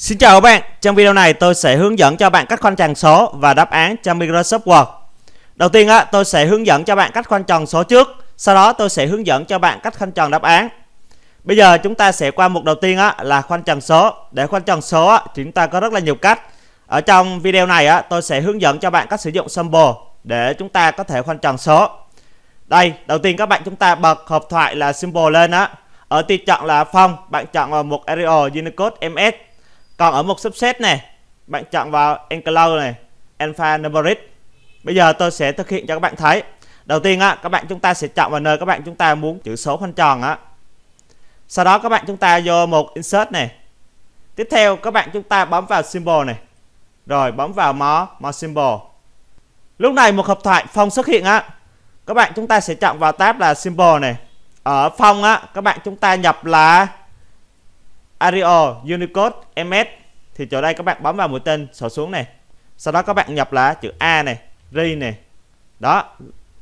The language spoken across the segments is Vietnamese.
Xin chào các bạn, trong video này tôi sẽ hướng dẫn cho bạn cách khoanh tròn số và đáp án cho Microsoft Word. Đầu tiên á, tôi sẽ hướng dẫn cho bạn cách khoanh tròn số trước, sau đó tôi sẽ hướng dẫn cho bạn cách khoanh tròn đáp án. Bây giờ chúng ta sẽ qua mục đầu tiên á, là khoanh tròn số. Để khoanh tròn số á, chúng ta có rất là nhiều cách. Ở trong video này á, tôi sẽ hướng dẫn cho bạn cách sử dụng symbol để chúng ta có thể khoanh tròn số. Đây, đầu tiên các bạn chúng ta bật hộp thoại là symbol lên á. Ở tiêu chọn là phong, bạn chọn một Arial Unicode MS còn ở một subset này bạn chọn vào enclose này alpha numeric bây giờ tôi sẽ thực hiện cho các bạn thấy đầu tiên á các bạn chúng ta sẽ chọn vào nơi các bạn chúng ta muốn chữ số khoanh tròn á sau đó các bạn chúng ta vô một insert này tiếp theo các bạn chúng ta bấm vào symbol này rồi bấm vào more more symbol lúc này một hộp thoại phong xuất hiện á các bạn chúng ta sẽ chọn vào tab là symbol này ở phong á các bạn chúng ta nhập là Arial Unicode MS thì chỗ đây các bạn bấm vào mũi tên sổ xuống này sau đó các bạn nhập là chữ A này R này đó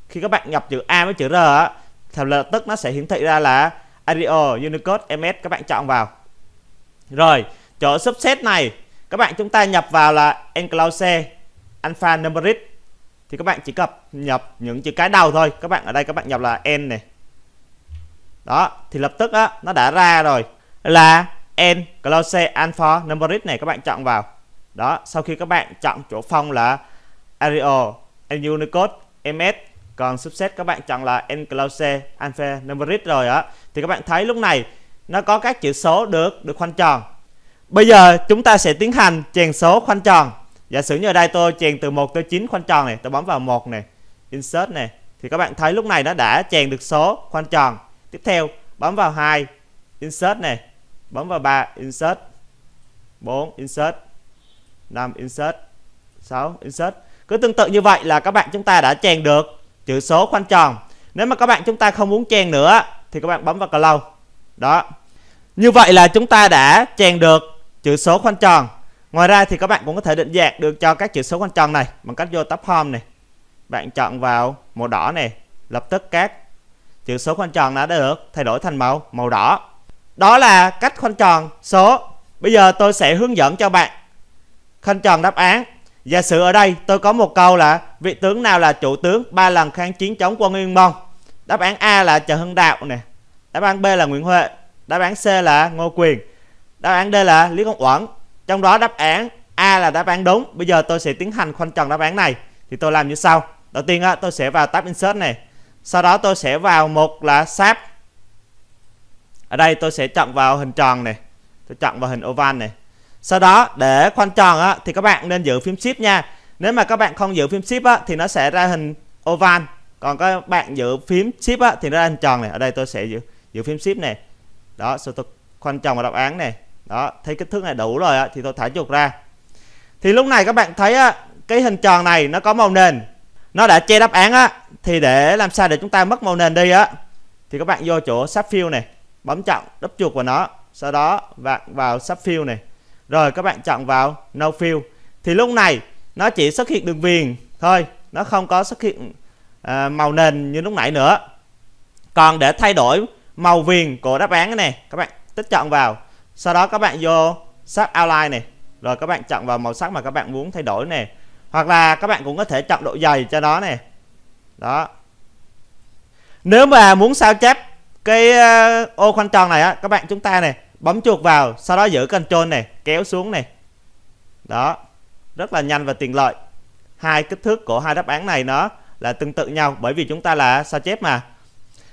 khi các bạn nhập chữ A với chữ R á thì lập tức nó sẽ hiển thị ra là Arial Unicode MS các bạn chọn vào rồi chỗ subset này các bạn chúng ta nhập vào là enclose alpha numeric thì các bạn chỉ cập nhập những chữ cái đầu thôi các bạn ở đây các bạn nhập là n này đó thì lập tức á nó đã ra rồi là n Close Alpha Numeric này các bạn chọn vào đó sau khi các bạn chọn chỗ phong là Arial Unicode MS còn subset các bạn chọn là n close Alpha Numeric rồi á thì các bạn thấy lúc này nó có các chữ số được được khoanh tròn bây giờ chúng ta sẽ tiến hành chèn số khoanh tròn giả sử như ở đây tôi chèn từ 1 tới 9 khoanh tròn này tôi bấm vào một này insert này thì các bạn thấy lúc này nó đã chèn được số khoanh tròn tiếp theo bấm vào hai insert này bấm vào 3 insert 4 insert 5 insert 6 insert cứ tương tự như vậy là các bạn chúng ta đã chèn được chữ số khoanh tròn nếu mà các bạn chúng ta không muốn chèn nữa thì các bạn bấm vào close đó như vậy là chúng ta đã chèn được chữ số khoanh tròn ngoài ra thì các bạn cũng có thể định dạng được cho các chữ số khoanh tròn này bằng cách vô tab home này bạn chọn vào màu đỏ này lập tức các chữ số khoanh tròn đã được thay đổi thành màu màu đỏ đó là cách khoanh tròn số bây giờ tôi sẽ hướng dẫn cho bạn khoanh tròn đáp án giả sử ở đây tôi có một câu là vị tướng nào là chủ tướng ba lần kháng chiến chống quân Nguyên Mông đáp án A là Trần Hưng Đạo nè đáp án B là Nguyễn Huệ đáp án C là Ngô Quyền đáp án D là Lý Công Uẩn trong đó đáp án A là đáp án đúng bây giờ tôi sẽ tiến hành khoanh tròn đáp án này thì tôi làm như sau đầu tiên tôi sẽ vào tab insert này sau đó tôi sẽ vào một là sáp ở đây tôi sẽ chọn vào hình tròn này tôi chọn vào hình oval này sau đó để khoanh tròn á, thì các bạn nên giữ phím shift nha nếu mà các bạn không giữ phím shift á, thì nó sẽ ra hình oval còn các bạn giữ phím shift á, thì nó ra hình tròn này ở đây tôi sẽ giữ giữ phím shift này đó sau tôi khoanh tròn vào đáp án này đó thấy kích thước này đủ rồi á, thì tôi thả chuột ra thì lúc này các bạn thấy á, cái hình tròn này nó có màu nền nó đã che đáp án á thì để làm sao để chúng ta mất màu nền đi á thì các bạn vô chỗ sắp fill này bấm chọn đắp chuột của nó sau đó bạn vào sub fill này rồi các bạn chọn vào no fill thì lúc này nó chỉ xuất hiện đường viền thôi nó không có xuất hiện à, màu nền như lúc nãy nữa còn để thay đổi màu viền của đáp án này các bạn tích chọn vào sau đó các bạn vô sắc outline này rồi các bạn chọn vào màu sắc mà các bạn muốn thay đổi này hoặc là các bạn cũng có thể chọn độ dày cho nó này đó nếu mà muốn sao chép cái ờ, ô khoanh tròn này á các bạn chúng ta này bấm chuột vào sau đó giữ control này kéo xuống này đó rất là nhanh và tiện lợi hai kích thước của hai đáp án này nó là tương tự nhau bởi vì chúng ta là sao chép mà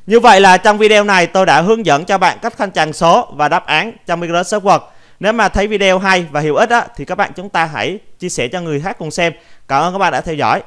như vậy là trong video này tôi đã hướng dẫn cho bạn cách khoanh tròn số và đáp án trong Microsoft Word nếu mà thấy video hay và hữu ích á, thì các bạn chúng ta hãy chia sẻ cho người khác cùng xem cảm ơn các bạn đã theo dõi